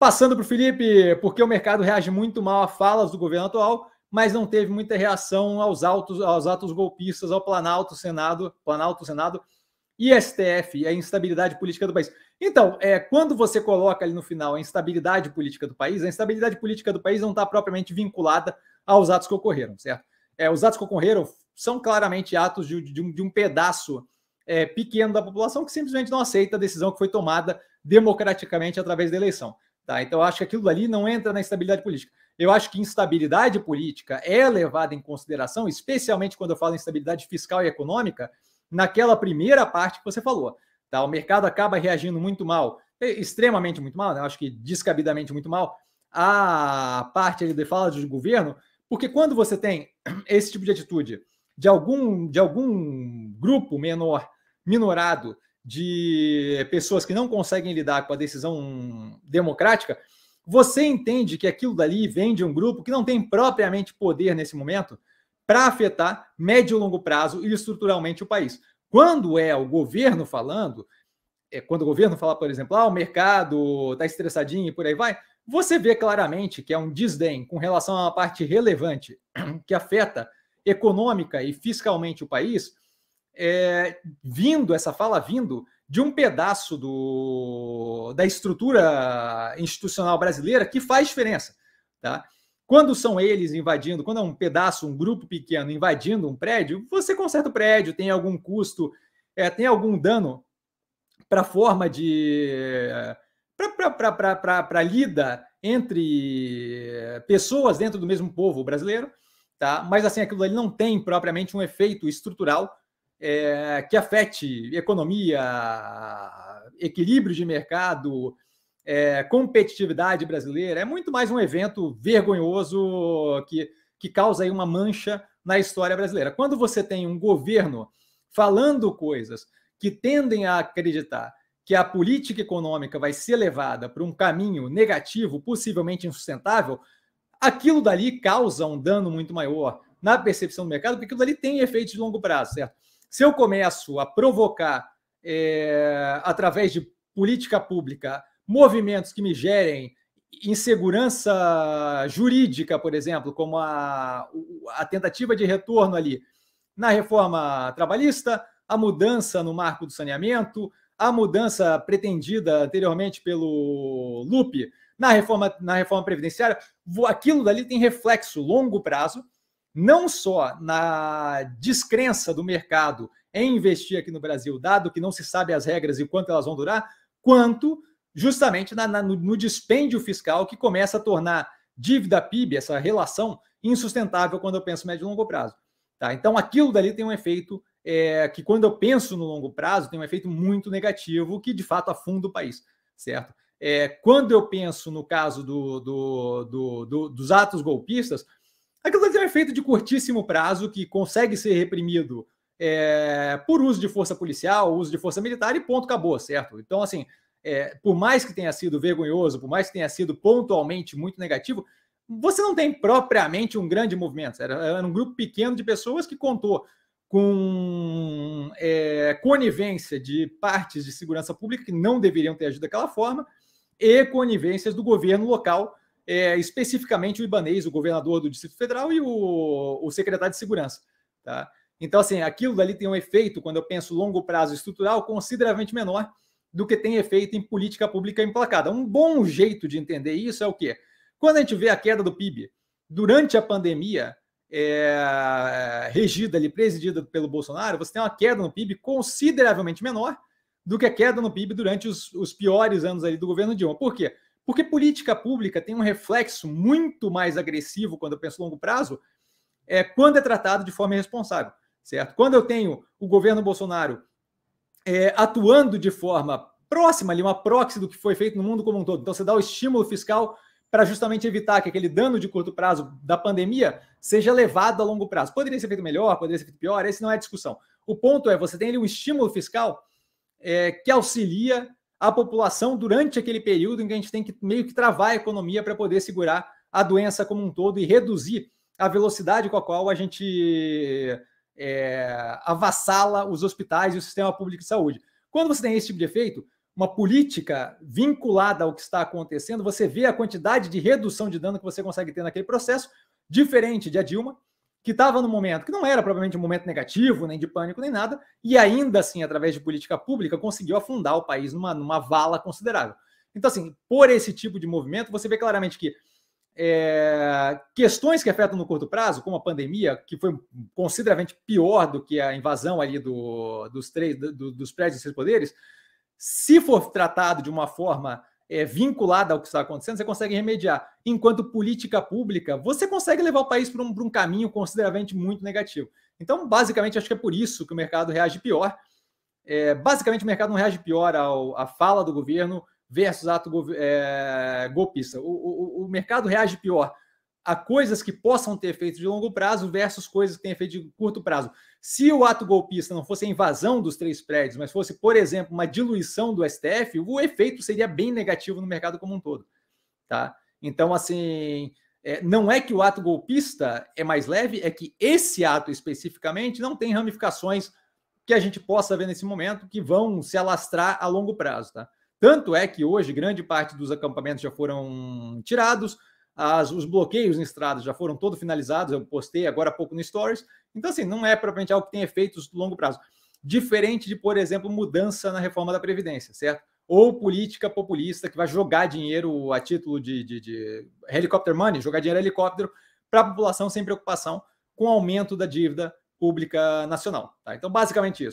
Passando para o Felipe, porque o mercado reage muito mal a falas do governo atual, mas não teve muita reação aos, autos, aos atos golpistas, ao Planalto, Senado, Planalto, Senado e STF, a instabilidade política do país. Então, é, quando você coloca ali no final a instabilidade política do país, a instabilidade política do país não está propriamente vinculada aos atos que ocorreram, certo? É, os atos que ocorreram são claramente atos de, de, um, de um, pedaço é, pequeno da população que simplesmente não aceita a decisão que foi tomada democraticamente através da eleição. Tá? Então, acho que aquilo ali não entra na estabilidade política. Eu acho que instabilidade política é levada em consideração, especialmente quando eu falo em estabilidade fiscal e econômica, naquela primeira parte que você falou. Tá? O mercado acaba reagindo muito mal, extremamente muito mal, né? acho que descabidamente muito mal, a parte de fala de governo, porque quando você tem esse tipo de atitude de algum, de algum grupo menor, minorado, de pessoas que não conseguem lidar com a decisão democrática, você entende que aquilo dali vem de um grupo que não tem propriamente poder nesse momento para afetar médio e longo prazo e estruturalmente o país. Quando é o governo falando, é, quando o governo fala, por exemplo, ah, o mercado está estressadinho e por aí vai, você vê claramente que é um desdém com relação a uma parte relevante que afeta econômica e fiscalmente o país, é, vindo, essa fala vindo de um pedaço do, da estrutura institucional brasileira que faz diferença. Tá? Quando são eles invadindo, quando é um pedaço, um grupo pequeno invadindo um prédio, você conserta o prédio, tem algum custo, é, tem algum dano para a forma de. para a lida entre pessoas dentro do mesmo povo brasileiro, tá? mas assim, aquilo ali não tem propriamente um efeito estrutural é, que afete economia, equilíbrio de mercado, é, competitividade brasileira. É muito mais um evento vergonhoso que, que causa aí uma mancha na história brasileira. Quando você tem um governo falando coisas que tendem a acreditar que a política econômica vai ser levada para um caminho negativo, possivelmente insustentável, aquilo dali causa um dano muito maior na percepção do mercado, porque aquilo dali tem efeitos de longo prazo, certo? Se eu começo a provocar, é, através de política pública, movimentos que me gerem insegurança jurídica, por exemplo, como a, a tentativa de retorno ali na reforma trabalhista, a mudança no marco do saneamento, a mudança pretendida anteriormente pelo Lupe na reforma, na reforma previdenciária, aquilo dali tem reflexo longo prazo não só na descrença do mercado em investir aqui no Brasil, dado que não se sabe as regras e quanto elas vão durar, quanto justamente na, na, no, dispêndio fiscal que começa a tornar dívida PIB, essa relação, insustentável quando eu penso médio e longo prazo. Tá? Então, aquilo dali tem um efeito é, que, quando eu penso no longo prazo, tem um efeito muito negativo que, de fato, afunda o país, certo? É, quando eu penso no caso do, do, do, dos atos golpistas, Aquilo ali é feito de curtíssimo prazo, que consegue ser reprimido é, por uso de força policial, uso de força militar e ponto, acabou, certo? Então, assim, é, por mais que tenha sido vergonhoso, por mais que tenha sido pontualmente muito negativo, você não tem propriamente um grande movimento. Era, é, era um grupo pequeno de pessoas que contou com é, conivência de partes de segurança pública que não deveriam ter agido daquela forma e conivências do governo local é, especificamente o Ibanês, o governador do Distrito Federal, e o, o secretário de Segurança. Tá? Então, assim, aquilo dali tem um efeito, quando eu penso longo prazo estrutural, consideravelmente menor do que tem efeito em política pública emplacada. Um bom jeito de entender isso é o quê? Quando a gente vê a queda do PIB durante a pandemia, é, regida ali, presidida pelo Bolsonaro, você tem uma queda no PIB consideravelmente menor do que a queda no PIB durante os, os piores anos ali do governo Dilma. Por quê? Porque política pública tem um reflexo muito mais agressivo quando eu penso longo prazo, é quando é tratado de forma irresponsável, certo? Quando eu tenho o governo Bolsonaro é, atuando de forma próxima ali, uma proxy do que foi feito no mundo como um todo. Então você dá o estímulo fiscal para justamente evitar que aquele dano de curto prazo da pandemia seja levado a longo prazo. Poderia ser feito melhor, poderia ser feito pior, esse não é discussão. O ponto é, você tem ali um estímulo fiscal é, que auxilia a população durante aquele período em que a gente tem que meio que travar a economia para poder segurar a doença como um todo e reduzir a velocidade com a qual a gente é, avassala os hospitais e o sistema público de saúde. Quando você tem esse tipo de efeito, uma política vinculada ao que está acontecendo, você vê a quantidade de redução de dano que você consegue ter naquele processo, diferente de a Dilma, que estava no momento, que não era provavelmente um momento negativo, nem de pânico, nem nada, e ainda assim, através de política pública, conseguiu afundar o país numa, numa vala considerável. Então, assim, por esse tipo de movimento, você vê claramente que é, questões que afetam no curto prazo, como a pandemia, que foi consideravelmente pior do que a invasão ali do, dos, três, do, dos prédios dos três poderes, se for tratado de uma forma é, vinculada ao que está acontecendo, você consegue remediar. Enquanto política pública, você consegue levar o país para um, um, caminho consideravelmente muito negativo. Então, basicamente, acho que é por isso que o mercado reage pior. É, basicamente, o mercado não reage pior ao, à fala do governo versus ato é, golpista. O, o, o mercado reage pior a coisas que possam ter efeito de longo prazo versus coisas que têm efeito de curto prazo. Se o ato golpista não fosse a invasão dos três prédios, mas fosse, por exemplo, uma diluição do STF, o efeito seria bem negativo no mercado como um todo. Tá? Então, assim, é, não é que o ato golpista é mais leve, é que esse ato especificamente não tem ramificações que a gente possa ver nesse momento que vão se alastrar a longo prazo. Tá? Tanto é que hoje grande parte dos acampamentos já foram tirados, as, os bloqueios em estradas já foram todos finalizados, eu postei agora há pouco no Stories. Então, assim, não é propriamente algo que tem efeitos de longo prazo. Diferente de, por exemplo, mudança na reforma da Previdência, certo? Ou política populista que vai jogar dinheiro a título de, de, de helicóptero money, jogar dinheiro a helicóptero para a população sem preocupação com o aumento da dívida pública nacional. Tá? Então, basicamente isso.